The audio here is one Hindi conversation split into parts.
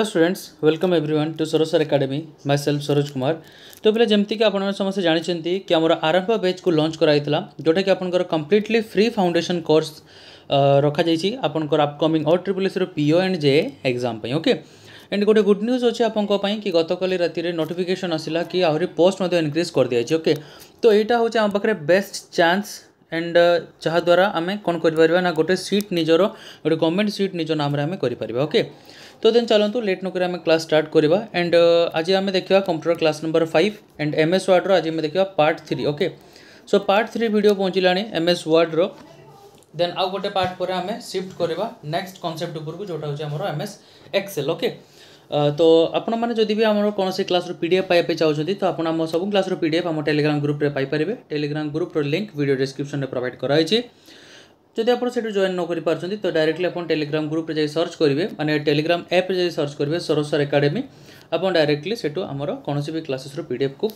Hello students welcome everyone to सरोसर academy myself Saroj Kumar तो पहले जमीक आपण समस्ते जानते कि आम आरंभ बेच को लंच कराई जोटा कि आपंकर कम्प्लीटली फ्री फाउंडेशन कोर्स रखा जाइए आपंकर अपकमिंग और triple S PO and J exam okay and गोटे गुड न्यूज अच्छे आप कि गतकाली राति नोटिफिकेसन आसला कि आहरी पोस्ट इनक्रिज कर दिखाई ओके तो यहाँ हूँ आम पाखे बेस्ट चान्स एंड जहाँद्वारा आम कौन करा ना गोटे सीट निजर गोटे गवर्नमेंट सीट निज नाम करके कर तो देन चलतु लेट नक आम क्लास स्टार्ट करवा एंड आज आम देखा computer class number five and M S वार्ड्र आज देखा part three okay so part three भिड पहुँचला एम एस वार्ड्र देन आउ गोटे पार्ट पर आम सिफ्ट करवा नेक्स्ट कनसेप्ट उपरक जोटा हूँ M S Excel okay okay? তো ଆପଣମାନେ ଯଦି ବି ଆମର କୌଣସି କ୍ଲାସ୍ର ପି ଡି ଏଫ୍ ପାଇବା ପାଇଁ ଚାହୁଁଛନ୍ତି ତ ଆପଣ ଆମ ସବୁ କ୍ଲାସ୍ର ପି ଡି ଏଫ୍ ଆମ ଟେଲିଗ୍ରାମ ଗ୍ରୁପ୍ରେ ପାଇପାରିବେ ଟେଲିଗ୍ରାମ ଗ୍ରୁପ୍ର ଲିଙ୍କ୍ ଭିଡ଼ିଓ ଡିସ୍କ୍ରିପ୍ସନ୍ରେ ପ୍ରୋଭାଇଡ଼ କରାଯାଇଛି ଯଦି ଆପଣ ସେଠୁ ଜଏନ୍ ନ କରିପାରୁଛନ୍ତି ତ ଡାଇରେକ୍ଟଲି ଆପଣ ଟେଲିଗ୍ରାମ ଗ୍ରୁପ୍ରେ ଯାଇ ସର୍ଚ୍ଚ କରିବେ ମାନେ ଟେଲିଗ୍ରାମ ଆପ୍ରେ ଯାଇ ସର୍ଚ୍ଚ କରିବେ ସରସ୍ୱର ଏକାଡେମୀ ଆପଣ ଡାଇରେକ୍ଟଲି ସେଠୁ ଆମର କୌଣସି ବି କ୍ଲାସେସ୍ର ପି ଡି ଏଫ୍କୁ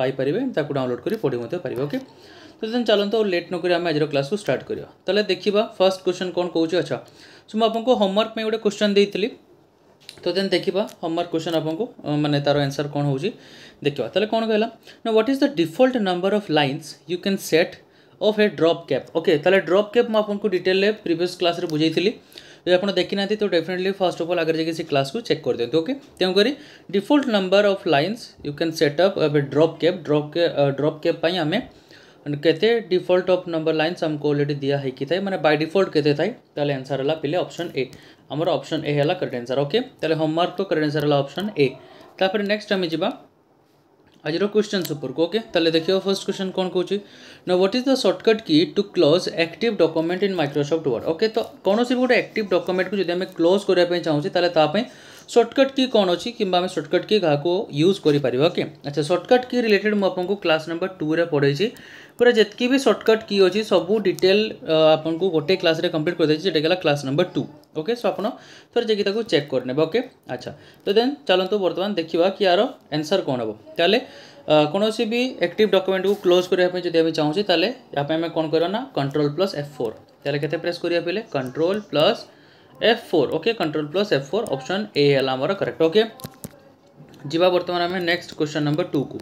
ପାଇପାରିବେ ତାକୁ ଡାଉନଲୋଡ଼ କରି ପଢ଼ି ମଧ୍ୟ ପାରିବେ ଓକେ ତ ଦେନ୍ ଚାଲନ୍ତୁ ଆଉ ଲେଟ୍ ନକରି ଆମେ ଆଜିର କ୍ଲାସ୍କୁ ଷ୍ଟାର୍ଟ କରିବା ତାହେଲେ ଦେଖିବା ଫାର୍ଷ୍ଟ କ୍ୱେଶ୍ଚନ୍ କ'ଣ କହୁଛି ଆଚ୍ଛା ସୋ ମୁଁ ଆପଣଙ୍କୁ ହୋମୱାର୍କ ପାଇଁ ଗୋଟେ କ୍ୱେଶ୍ଚନ୍ ଦେଇଥିଲି तो देन देखा होमवर्क क्वेश्चन आपको मैंने तार आंसर कौन हो देखा तेल कौन कहला ना what is the default number of lines you can set of a drop cap okay तेल ड्रप कैप मुझे डिटेल में प्रिवियस क्लास में बुझे যদি আপনার দেখি না তো ডেফিনেটলি ফার্স্ট অফ অল আগে যাই সে ক্লাসকে চেক করে দিও ওকে তেমনি default number of lines you can set up এবে drop cap drop drop cap আমি কেতে ডিফল্ট অফ নম্বর লাইন্স আমি অলরেডি দিয়া হয়েকি থাকে মানে বাই ডিফল্ট কেতে থাকে তাহলে আনসার হল পিলে অপশন এ आमर अप्सन ए है करेक्ट आंसर ओके तेल होमवर्क तो करेक्ट आंसर है अप्सन ए तापर नेक्स्ट आम जा आज क्वेश्चन सुपर को ओके ताले देखियो फर्स्ट क्वेश्चन कौन कौन ना what is the shortcut key to close active document in Microsoft Word okay तो कौन से भी गोटे एक्टिव डॉक्यूमेंट को जब क्लोज करने चाहूँ तो सर्टकट की कौन अच्छी किंबा आम सर्टकट की क्या यूज करके अच्छा सर्टकट की रिलेटेड मुझको क्लास नंबर टू में पढ़े पूरा जितकी भी सर्टकट की अच्छी सब डिटेल आपको गोटे क्लास रे कंप्लीट कर देती जो class number two okay so आपड़ थोड़े जाकि चेक करने ओके अच्छा तो देन चलत बर्तमान देखा कि यार एनसर कौन हम तेल कौन भी एक्टिव डॉक्यूमेंट को क्लोज करने जब चाहूँ तेल यहाँ कौन करना कंट्रोल प्लस एफ फोर तेल के प्रेस करेंगे control plus F four okay control plus F four option A है हमारा करेक्ट ओके जीवा बर्तमान आम नेक्स्ट क्वेश्चन नंबर टू को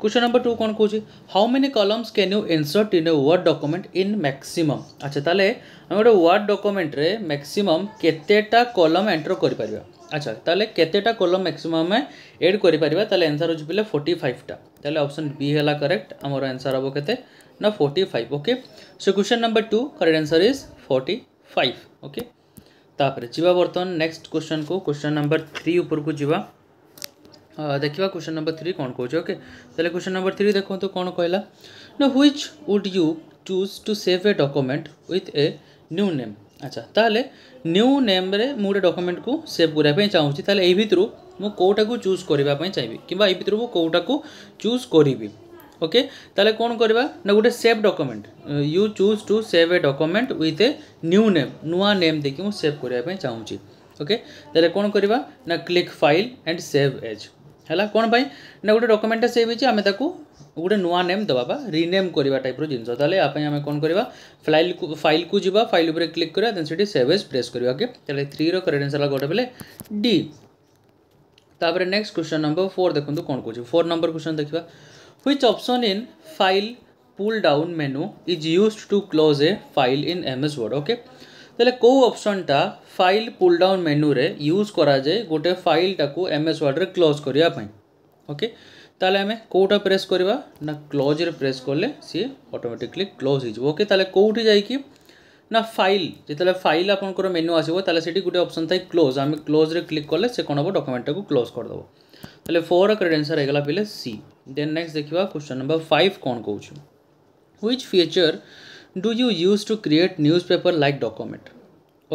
क्वेश्चन नंबर टू कौन कौन how many columns can you insert in a Word document in maximum अच्छा ताले हम गोटे वार्ड डकुमेंट्रे मैक्सीम मैक्सिमम कलम एंटर कर अच्छा ताले केतेटा कॉलम मैक्सिमम में ऐड कर हो पे फोर्टी फाइवटा तो ऑप्शन बी है करेक्ट आम एनसर हम के ना forty five okay so question number two correct answer is forty five okay ତାପରେ ଯିବା ବର୍ତ୍ତମାନ ନେକ୍ସଟ କ୍ୱେଶ୍ଚନକୁ କ୍ୱେଶ୍ଚନ ନମ୍ବର ଥ୍ରୀ ଉପରକୁ ଯିବା ଦେଖିବା କ୍ୱେଶ୍ଚନ ନମ୍ବର ଥ୍ରୀ କ'ଣ କହୁଛି ଓକେ ତାହେଲେ କ୍ୱେଶ୍ଚନ ନମ୍ବର ଥ୍ରୀ ଦେଖନ୍ତୁ କ'ଣ କହିଲା ନା which would you choose to save a document with a new name ଆଚ୍ଛା ତାହେଲେ ନ୍ୟୁ ନେମ୍ରେ ମୁଁ ଗୋଟେ ଡକୁମେଣ୍ଟକୁ ସେଭ୍ କରିବା ପାଇଁ ଚାହୁଁଛି ତାହେଲେ ଏଇ ଭିତରୁ ମୁଁ କେଉଁଟାକୁ ଚୁଜ୍ କରିବା ପାଇଁ ଚାହିଁବି କିମ୍ବା ଏଇ ଭିତରୁ ମୁଁ କେଉଁଟାକୁ ଚୁଜ୍ କରିବି ओके ताले कौन करवा ना गोटे save document you choose to save a document with a new name नुआ नेम देखिए मुझे सेव करने चाहूँगी ओके ताले कौन करवा ना click file and save as है कौन पाई ना गोटे डकुमेंटा सेव होती आम गोटे नुआ नेम दबा रिनेम करवा टाइप जिन आम कौन करवा फाइल को फाइल को जी फाइल पर क्लिक करवा देन सेव एज प्रेस करवा ओके थ्री रेडेन्स है गोटे बेले डी तापर नेक्स्ट क्वेश्चन नंबर फोर देखो कौन कौन फोर नंबर क्वेश्चन देखा which option in file pull down menu is used to close a file in MS Word okay তাহলে কেউ অপশনটা ফাইল পুল ডাউন মেনুরে ইউজ করা যায় গোটে ফাইলটাকে এমএস ওয়ার্ডরে ক্লোজ করা ওকে তাহলে আমি কোটা প্রেস করা না ক্লোজরে প্রেস করলে সি অটোমেটিকলি ক্লোজ হয়ে যাব ওকে তাহলে কোটি যাই কি না ফাইল যেতবে ফাইল আপনার মেনু আসব তাহলে সেটি গোটে অপশন থাকে ক্লোজ আমি ক্লোজরে ক্লিক কলে সে কোণ হব ডকুমেন্টটা ক্লোজ করেদেব তাহলে ফোর ক্রেডেন্সর হয়ে গেল পিলে সি ଦେନ୍ ନେକ୍ସଟ ଦେଖିବା କ୍ୱେଶ୍ଚନ୍ ନମ୍ବର ଫାଇଭ୍ କ'ଣ କହୁଛୁ which feature do you use to create newspaper like document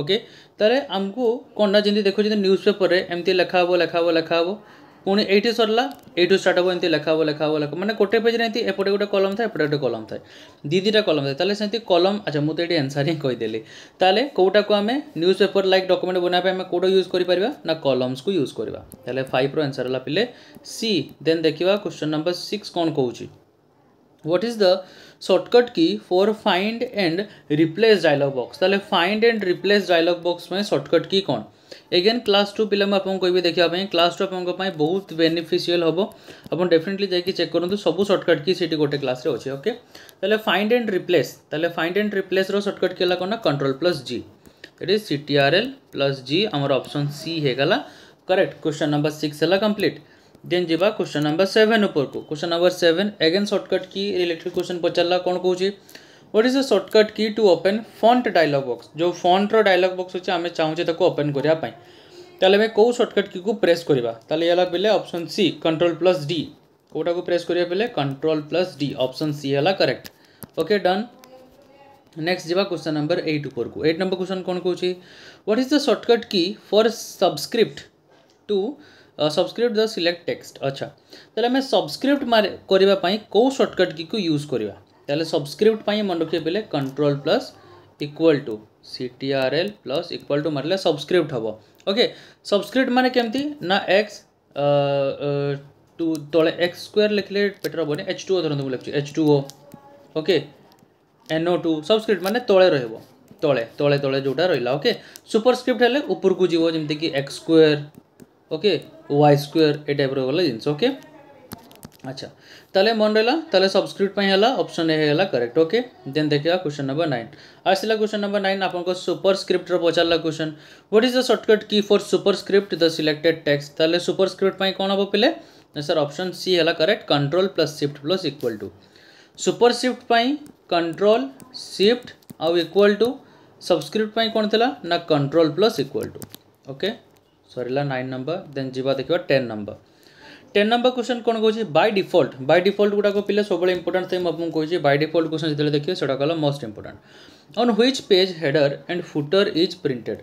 okay ତାହେଲେ ଆମକୁ କ'ଣଟା ଯେମିତି ଦେଖୁଛନ୍ତି ନ୍ୟୁଜ୍ ପେପର୍ରେ ଏମିତି ଲେଖା ହେବ ଲେଖା ହେବ ଲେଖା ହେବ ପୁଣି ଏଇଠି ସରିଲା ଏଇଠୁ ଷ୍ଟାର୍ଟ ହେବ ଏମିତି ଲେଖା ହେବ ଲେଖା ହେବ ଲେଖା ମାନେ ଗୋଟେ ପେଜ୍ରେ ଏମିତି ଏପଟେ ଗୋଟେ କଲମ୍ ଥାଏ ଏପଟେ ଗୋଟେ କଲମ୍ ଥାଏ ଦୁଇ ଦୁଇଟା କଲମ୍ ଥାଏ ତାହେଲେ ସେମିତି କଲମ୍ ଆଚ୍ଛା ମୁଁ ତ ଏଠି ଆନ୍ସର୍ ହିଁ କହିଦେଲି ତାହେଲେ କେଉଁଟାକୁ ଆମେ ନ୍ୟୁଜ୍ ପେପର୍ ଲାଇକ୍ ଡକୁମେଣ୍ଟ ବନାଇବା ପାଇଁ ଆମେ କେଉଁଟା ୟୁଜ୍ କରିପାରିବା ନା କଲମ୍ସକୁ ୟୁଜ୍ କରିବା ତାହେଲେ ଫାଇଭ୍ର ଆନ୍ସର୍ ହେଲା ପିଲେ ସି ଦେନ୍ ଦେଖିବା କ୍ୱେଶ୍ଚନ୍ ନମ୍ବର ସିକ୍ସ କ'ଣ କହୁଛି what is the shortcut key for find and replace dialog box তাহলে find and replace dialog box में shortcut key कौन एगेन क्लास टू पे आपको कहबी देखा क्लास टू आप बहुत बेनिफिशियल हम आप डेफिनेटली जाकि चेक करूँ सब सर्टकट की सीट गोटे क्लास अच्छे ओके तेल फाइंड एंड रिप्लेस तेल फाइंड एंड रिप्लेस सर्टकट किला कौन control plus G it is C T R L plus G आमर अपसन सी हो करेक्ट क्वेश्चन नंबर सिक्स है कंप्लीट देन जी क्वेश्चन नंबर सेवेन उपर को question number seven again shortcut key related question पचारा कौन कौन what is a shortcut key to open font dialog box जो फंट्र डायलग बॉक्स अच्छे आम चाहूँ ओपन करने ताल आम कौ सर्टकट की को प्रेस करवा पे option C control plus D कौटा को प्रेस करिए पे control plus D option C है करेक्ट ओके डन नेक्स्ट जी क्वेश्चन नंबर एट उपर को एट नंबर क्वेश्चन कौन कौन what is the shortcut key for subscript to subscript the select text अच्छा तो आम सब्सक्रिप्ट करने कौ सर्टकट की यूज करवा सब्सक्रिप्ट मन रखिए पहले control plus equal to C T R L plus equal to मारे सब्सक्रिप्ट हम ओके सब्सक्रिप्ट मैंने केमती ना एक्स टू तले एक्स स्क्वयर लिखले पेटर हेनी एच टू धरत मुझे लिखे H two O okay N O two subscript मैंने तले र तले तले तले जोटा रहा ओके सुपरस्क्रिप्ट हेल्ले ऊपर जीव जमीक एक्स स्क् ओके वाई स्क्र ए टाइप रहा जिन ओके अच्छा तले मन रहा सब्सक्रिप्ट अप्सन ए है करेक्ट ओके देन देखा क्वेश्चन नंबर नाइन आसला क्वेश्चन नंबर नाइन आप सुपर स्क्रिप्ट पचारा question what is the shortcut key for superscript the selected text तले सुपर स्क्रिप्ट कौन हम पे सर अप्सन सी है correct control plus shift plus equal to super shift control shift आउ इक्वाल टू सब्सक्रिप्ट कौन थी ना control plus equal to okay सरला नाइन नंबर देन ଯିବା ଦେଖିବା ten number ten number question कौन कहे बै डिफल्ट बै डिफल्ट गुड़ा पे सब इंपोर्टाट थिंग आपको कहे बै डिफल्ट क्वेश्चन जितने देखिए से कल मोस्ट इंपोर्टाट अन् which page header and footer is printed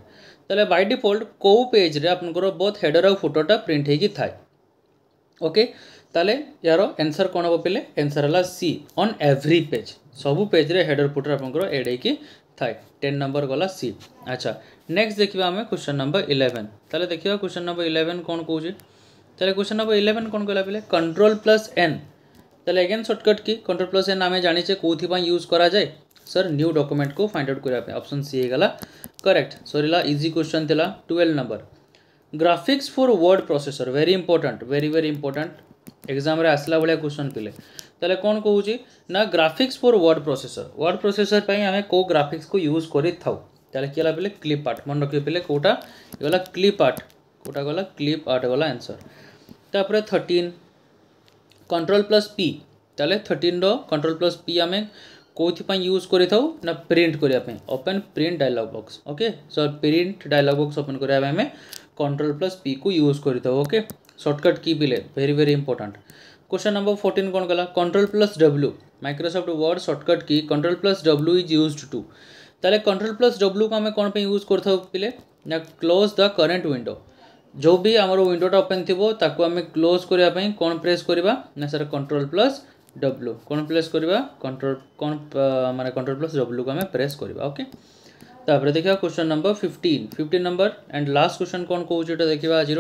तेल बै डिफल्ट कौ पेज्रे आपंकर बोथ हेडर आ फुटरटा प्रिंट होके ओके ताले यार एनसर कौन हम पे एनसर है सी अन् एभ्री पेज सब पेज्रे हेडर फुटर आप एड थाए टेन नंबर गला सी अच्छा नेक्स्ट देखा आम क्वेश्चन नंबर इलेवेन तेल देखा क्वेश्चन नंबर इलेवेन कौन कौन तेल क्वेश्चन नंबर इलेवेन कौन कहला पे कंट्रोल प्लस एन तेल again shortcut key control plus N आम जाने कौन यूज कराए सर न्यू डॉक्यूमेंट को फाइंड आउट करने ऑप्शन सी होगा करेक्ट सर इजी क्वेश्चन थी twelve number graphics for word processor very important very very important exam आसला भाया क्वेश्चन थे तेल कौन कौन ना graphics for word processor word processor पर आम कौ ग्राफिक्स को यूज करें कि क्लीप आर्ट मन रखिए पे कौटा गला क्लीप आर्ट कौटा गला क्लीप आर्ट गला आंसर तापर थर्टिन कंट्रोल प्लस पी तेल थर्टिन रंट्रोल प्लस पी आम कौपाई यूज कर प्रिंट करने open print dialog box okay so print dialog box open करने कंट्रोल प्लस पी को यूज करके सर्टकट की पिले very very important question number fourteen कौन कला control plus W Microsoft Word shortcut key control plus W is use to तेल कंट्रोल प्लस ডব্লুকে আমি কোণ পাই ইউজ করতে পিলে না ক্লোজ দ जो भी आम विंडोटा ओपेन थी आम क्लोज करने कौन प्रेस करवा सर कंट्रोल प्लस डब्ल्यू कौन प्रेस करवा कंट्रोल कौन मानते कंट्रोल प्लस डब्ल्यू को आम प्रेस करवा ओके देखा question number fifteen fifteen number and last question कौन कौन देखा आज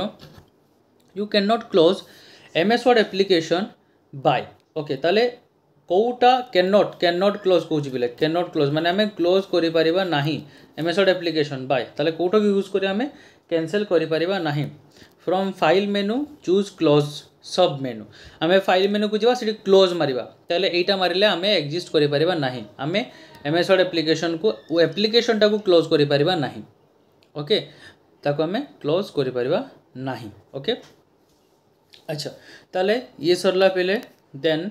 you can not close M S Word application by okay তাহলে কোটা can not can not close কোচি বলে ক্যান নট ক্লোজ মানে আমি ক্লোজ করি পারিবা নাহি এমএস ওয়ার্ড অ্যাপ্লিকেশন বাই তাহলে কোটা ইউজ করে আমি ক্যানসেল করি পারিবা নাহি from file menu choose close sub menu আমি ফাইল মেনুকু যা সেটি ক্লোজ মারিবা তাহলে এইটা মারিলে আমি এক্সিস্ট করে পারিবা নাহি আমি এমএস ওয়ার্ড অ্যাপ্লিকেশন কু অ্যাপ্লিকেশনটা ক্লোজ করে পারিবা নাহি ওকে তাকে আমি ক্লোজ করে পারিবা নাহি ওকে अच्छा तेल ये सरला पे देन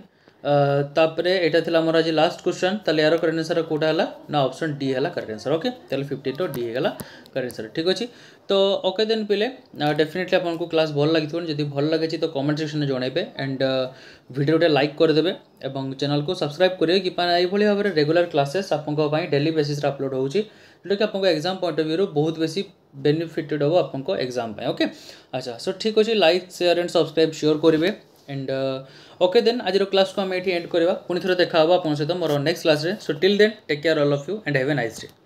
तापर यहाँ था मोर आज लास्ट क्वेश्चन तेल यार करेक्ट आंसर कौटा है ना ऑप्शन डी है करेक्ट आंसर ओके तेल फिफ्टी टू डी होगा करेक्ट आंसर ठीक अच्छे तो ओके देन पिले डेफिनेटली आपको क्लास भल लगे जब भल लगे तो कमेंट सेक्शन में जनइबे एंड भिडटे लाइक करदे और चैनल को सब्सक्राइब करेंगे कि भाव में रेगुला क्लासेस आप डेली बेसीस अपलोड हो जोटा कि आपको एग्जाम पॉइंट अफ व्यू बहुत बेसी बेनिफिटेड हो आपको एग्जाम ओके अच्छा सो ठीक अच्छे like share and subscribe sure करेंगे एंड ओके देन आज क्लास को आम ये एंड करवा पुणी थोड़े देखा आपंत मोर next class so till then take care all of you and have a nice day